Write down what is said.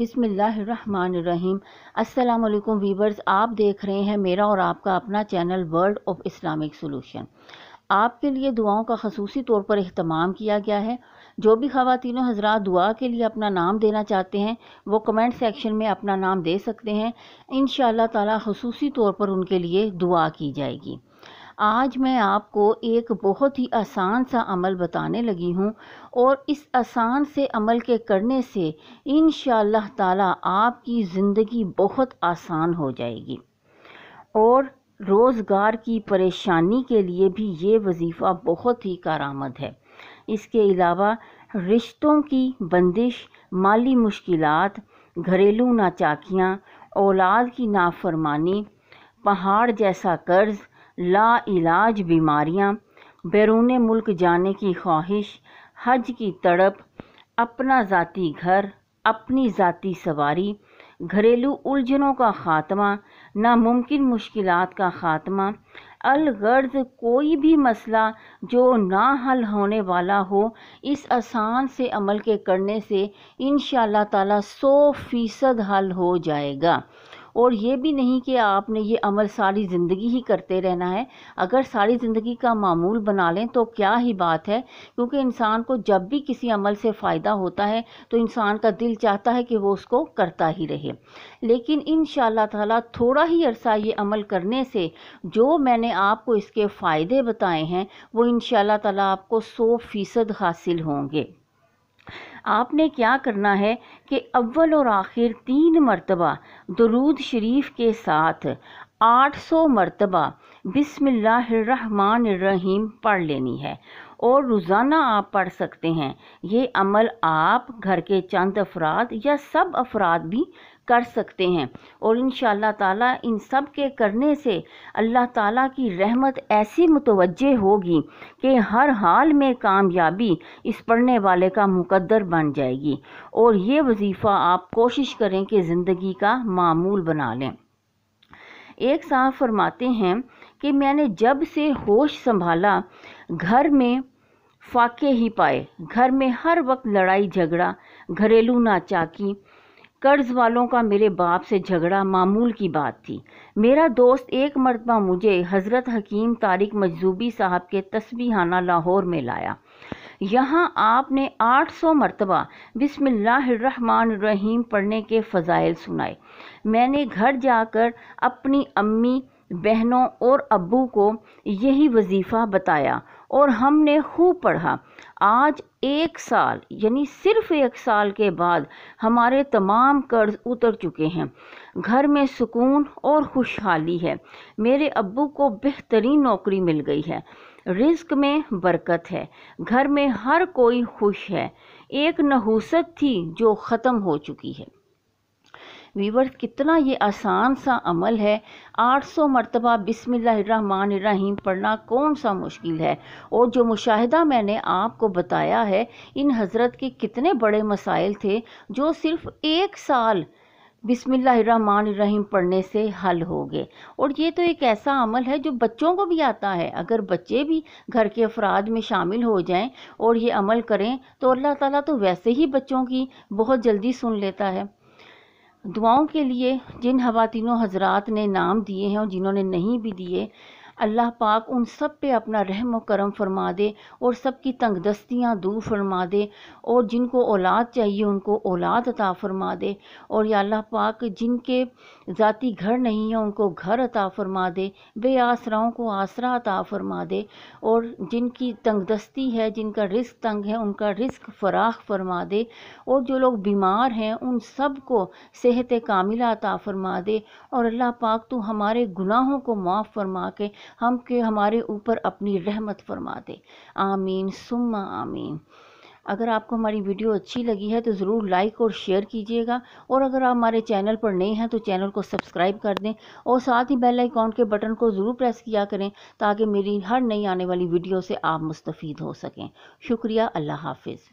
बिसमीम असलकुम वीवर्स आप देख रहे हैं मेरा और आपका अपना channel world of Islamic solution आपके लिए दुआओं का खसूसी तौर पर अहतमाम किया गया है जो भी खातिन हजरा दुआ के लिए अपना नाम देना चाहते हैं वो कमेंट सेक्शन में अपना नाम दे सकते हैं इन ताला खसूसी तौर पर उनके लिए दुआ की जाएगी आज मैं आपको एक बहुत ही आसान सा अमल बताने लगी हूँ और इस आसान से अमल के करने से इन ताला आपकी ज़िंदगी बहुत आसान हो जाएगी और रोज़गार की परेशानी के लिए भी ये वजीफ़ा बहुत ही कारामद है इसके अलावा रिश्तों की बंदिश माली मुश्किलात घरेलू नाचाकियाँ औलाद की नाफरमानी पहाड़ जैसा कर्ज़ लाइलाज बीमारियां, बैरून मुल्क जाने की ख्वाहिश हज की तड़प अपना ज़ाती घर अपनी ज़ाती सवारी घरेलू उलझनों का ख़ात्मा नामुमकिन मुश्किल का ख़ात्मा अलगर्ज कोई भी मसला जो ना हल होने वाला हो इस आसान से अमल के करने से इन शाह तौ फ़ीसद हल हो जाएगा और ये भी नहीं कि आपने ये अमल सारी ज़िंदगी ही करते रहना है अगर सारी ज़िंदगी का मामूल बना लें तो क्या ही बात है क्योंकि इंसान को जब भी किसी अमल से फ़ायदा होता है तो इंसान का दिल चाहता है कि वो उसको करता ही रहे लेकिन इन ताला थोड़ा ही अरसा ये अमल करने से जो मैंने आपको इसके फ़ायदे बताए हैं वो इन ताला आपको सौ फ़ीसद हासिल होंगे आपने क्या करना है कि अव्वल और आखिर तीन मरतबा दरूद शरीफ के साथ 800 मरतबा बिसमिल्लाम पढ़ लेनी है और रोज़ाना आप पढ़ सकते हैं ये अमल आप घर के चंद अफराद या सब अफराद भी कर सकते हैं और इन ताला इन सब के करने से अल्लाह ताला की रहमत ऐसी मुतवजह होगी कि हर हाल में कामयाबी इस पढ़ने वाले का मुकद्दर बन जाएगी और ये वजीफ़ा आप कोशिश करें कि ज़िंदगी का मामूल बना लें एक साहब फरमाते हैं कि मैंने जब से होश संभाला घर में फाके ही पाए घर में हर वक्त लड़ाई झगड़ा घरेलू नाचाकी कर्ज वालों का मेरे बाप से झगड़ा मामूल की बात थी मेरा दोस्त एक मरतबा मुझे हज़रत हकीम तारिक मजजूबी साहब के तस्बीहाना लाहौर में लाया यहाँ आपने 800 सौ मरतबा रहीम पढ़ने के फ़जाइल सुनाए मैंने घर जाकर अपनी अम्मी बहनों और अबू को यही वजीफ़ा बताया और हमने खूब पढ़ा आज एक साल यानी सिर्फ एक साल के बाद हमारे तमाम कर्ज उतर चुके हैं घर में सुकून और खुशहाली है मेरे अबू को बेहतरीन नौकरी मिल गई है रिस्क में बरकत है घर में हर कोई खुश है एक नहूसत थी जो ख़त्म हो चुकी है वीवर्स कितना ये आसान सा अमल है 800 मरतबा बिसमीम पढ़ना कौन सा मुश्किल है और जो मुशाहिदा मैंने आपको बताया है इन हज़रत के कितने बड़े मसाइल थे जो सिर्फ़ एक साल बिसमीम पढ़ने से हल हो गए और ये तो एक ऐसा अमल है जो बच्चों को भी आता है अगर बच्चे भी घर के अफराद में शामिल हो जाएं और ये अमल करें तो अल्लाह ताला तो वैसे ही बच्चों की बहुत जल्दी सुन लेता है दुआओं के लिए जिन खातिनों हजरात ने नाम दिए हैं और जिन्होंने नहीं भी दिए अल्लाह पाक उन सब पे अपना रहम करम फरमा दे और सबकी तंगदस्तियाँ दूर फरमा दे और जिनको औलाद चाहिए उनको औलाद अता फरमा दे और या अल्लाह पाक जिनके ज़ाती घर नहीं है उनको घर अता फरमा दे बे आसराओं को आसरा अता फरमा दे और जिनकी तंगदस्ती है जिनका रिस्क तंग है उनका रिस्क फराख फरमा दे और जो लोग बीमार हैं उन सब को सेहत कामिला अता फरमा दे और अल्लाह पाक तो हमारे गुनाहों को माफ़ फरमा के हम के हमारे ऊपर अपनी रहमत फरमा दे आमीन सुम्मा आमीन अगर आपको हमारी वीडियो अच्छी लगी है तो ज़रूर लाइक और शेयर कीजिएगा और अगर आप हमारे चैनल पर नए हैं तो चैनल को सब्सक्राइब कर दें और साथ ही बेल आइकॉन के बटन को ज़रूर प्रेस किया करें ताकि मेरी हर नई आने वाली वीडियो से आप मुस्तफ़ हो सकें शुक्रिया अल्लाह हाफिज़